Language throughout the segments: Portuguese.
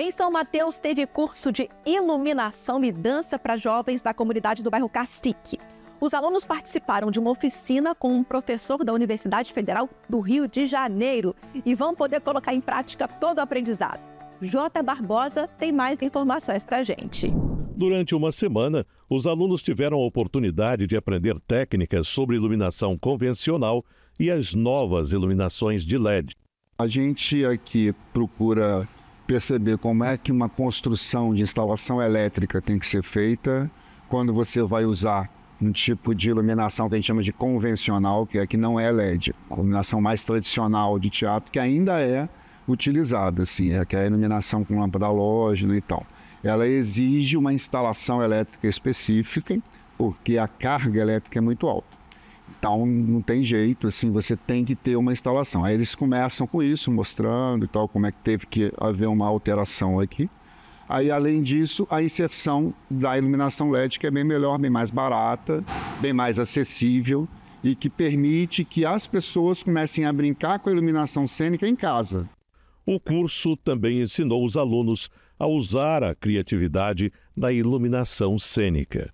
Em São Mateus, teve curso de iluminação e dança para jovens da comunidade do bairro Cacique. Os alunos participaram de uma oficina com um professor da Universidade Federal do Rio de Janeiro e vão poder colocar em prática todo o aprendizado. J. Barbosa tem mais informações para gente. Durante uma semana, os alunos tiveram a oportunidade de aprender técnicas sobre iluminação convencional e as novas iluminações de LED. A gente aqui procura perceber como é que uma construção de instalação elétrica tem que ser feita quando você vai usar um tipo de iluminação que a gente chama de convencional, que é que não é LED, a iluminação mais tradicional de teatro que ainda é utilizada, assim, é que é a iluminação com lâmpada halógena e tal. Ela exige uma instalação elétrica específica porque a carga elétrica é muito alta. Então não tem jeito, assim, você tem que ter uma instalação. Aí eles começam com isso, mostrando e tal, como é que teve que haver uma alteração aqui. Aí, além disso, a inserção da iluminação LED, que é bem melhor, bem mais barata, bem mais acessível e que permite que as pessoas comecem a brincar com a iluminação cênica em casa. O curso também ensinou os alunos a usar a criatividade da iluminação cênica.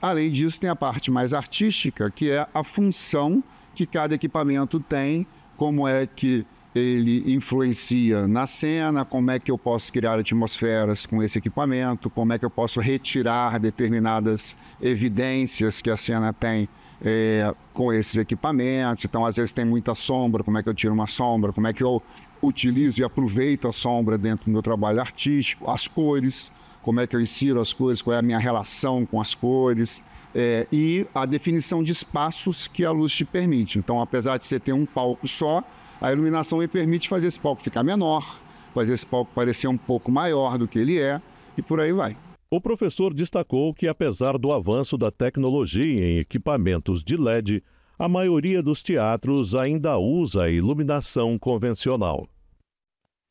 Além disso, tem a parte mais artística, que é a função que cada equipamento tem, como é que ele influencia na cena, como é que eu posso criar atmosferas com esse equipamento, como é que eu posso retirar determinadas evidências que a cena tem é, com esses equipamentos. Então, às vezes tem muita sombra, como é que eu tiro uma sombra, como é que eu utilizo e aproveito a sombra dentro do meu trabalho artístico, as cores, como é que eu insiro as cores, qual é a minha relação com as cores é, e a definição de espaços que a luz te permite. Então, apesar de você ter um palco só, a iluminação me permite fazer esse palco ficar menor, fazer esse palco parecer um pouco maior do que ele é e por aí vai. O professor destacou que, apesar do avanço da tecnologia em equipamentos de LED, a maioria dos teatros ainda usa a iluminação convencional.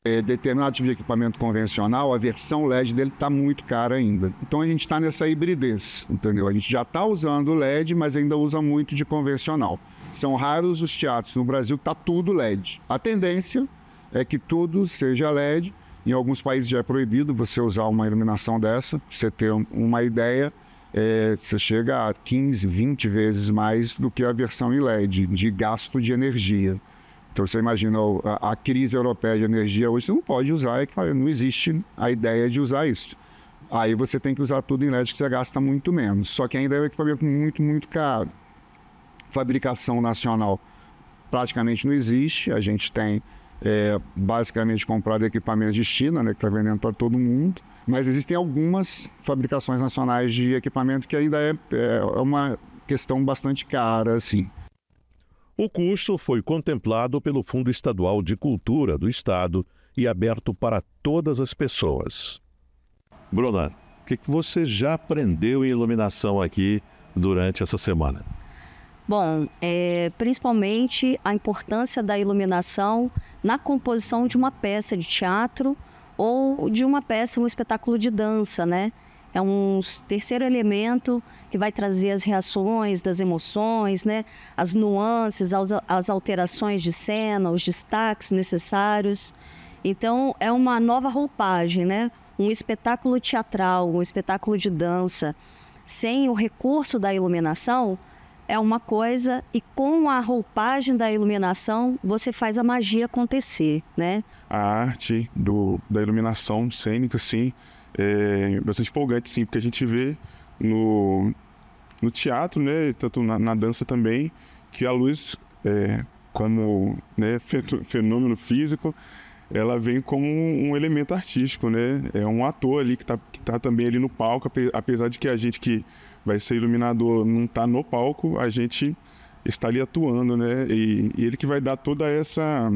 É, determinado tipo de equipamento convencional, a versão LED dele está muito cara ainda. Então a gente está nessa hibridez, entendeu? A gente já está usando LED, mas ainda usa muito de convencional. São raros os teatros no Brasil que está tudo LED. A tendência é que tudo seja LED. Em alguns países já é proibido você usar uma iluminação dessa. Você ter uma ideia, é, você chega a 15, 20 vezes mais do que a versão em LED de gasto de energia. Então você imaginou a, a crise europeia de energia hoje, você não pode usar, é, não existe a ideia de usar isso. Aí você tem que usar tudo em LED que você gasta muito menos. Só que ainda é um equipamento muito, muito caro. Fabricação nacional praticamente não existe. A gente tem é, basicamente comprado equipamentos de China, né, que está vendendo para todo mundo. Mas existem algumas fabricações nacionais de equipamento que ainda é, é, é uma questão bastante cara, assim. O curso foi contemplado pelo Fundo Estadual de Cultura do Estado e aberto para todas as pessoas. Bruna, o que, você já aprendeu em iluminação aqui durante essa semana? Bom, é, principalmente a importância da iluminação na composição de uma peça de teatro ou de uma peça, um espetáculo de dança, né? é um terceiro elemento que vai trazer as reações das emoções, né? as nuances, as, alterações de cena, os destaques necessários. Então é uma nova roupagem, né? um espetáculo teatral, um espetáculo de dança, sem o recurso da iluminação, é uma coisa e com a roupagem da iluminação você faz a magia acontecer, né? A arte do, da iluminação cênica, sim, é bastante empolgante, sim, porque a gente vê no, no teatro, né, tanto na, na dança também, que a luz, é, como né, fenômeno físico, ela vem como um elemento artístico, né? É um ator ali que está tá também ali no palco, apesar de que a gente que vai ser iluminador não está no palco, a gente está ali atuando, né? E, e, ele que vai dar toda essa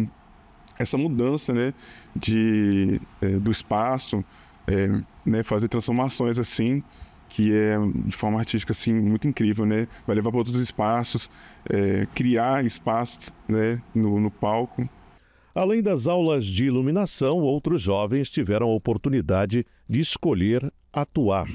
essa mudança, né? De é, do espaço, é, né, fazer transformações assim, que é de forma artística assim muito incrível, né? Vai levar para outros espaços, é, criar espaços, né, no, no palco. Além das aulas de iluminação, outros jovens tiveram a oportunidade de escolher atuar.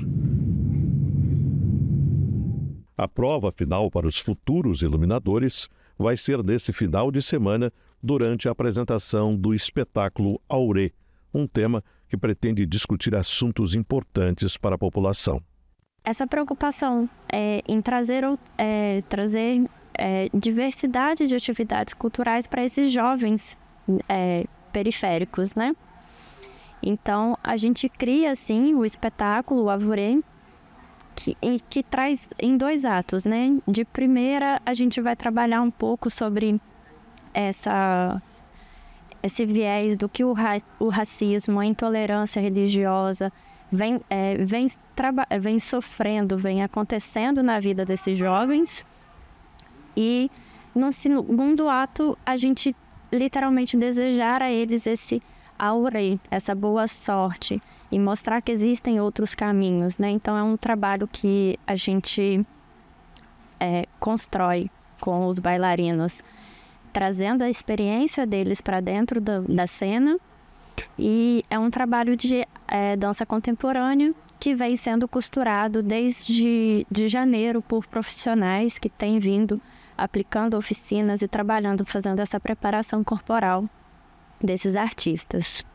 A prova final para os futuros iluminadores vai ser nesse final de semana, durante a apresentação do espetáculo Auré, um tema que pretende discutir assuntos importantes para a população. Essa preocupação é, em trazer, é, trazer é, diversidade de atividades culturais para esses jovens é, periféricos, né? Então, a gente cria, assim, o espetáculo, o Avurê, que, que traz em dois atos, né? De primeira, a gente vai trabalhar um pouco sobre essa esse viés do que o, ra o racismo, a intolerância religiosa vem, é, vem, é, vem sofrendo, vem acontecendo na vida desses jovens. E, no segundo ato, a gente literalmente desejar a eles esse aurei, essa boa sorte e mostrar que existem outros caminhos, né? Então é um trabalho que a gente é, constrói com os bailarinos trazendo a experiência deles para dentro do, da cena. E é um trabalho de é, dança contemporânea que vem sendo costurado desde de janeiro por profissionais que têm vindo aplicando oficinas e trabalhando, fazendo essa preparação corporal desses artistas.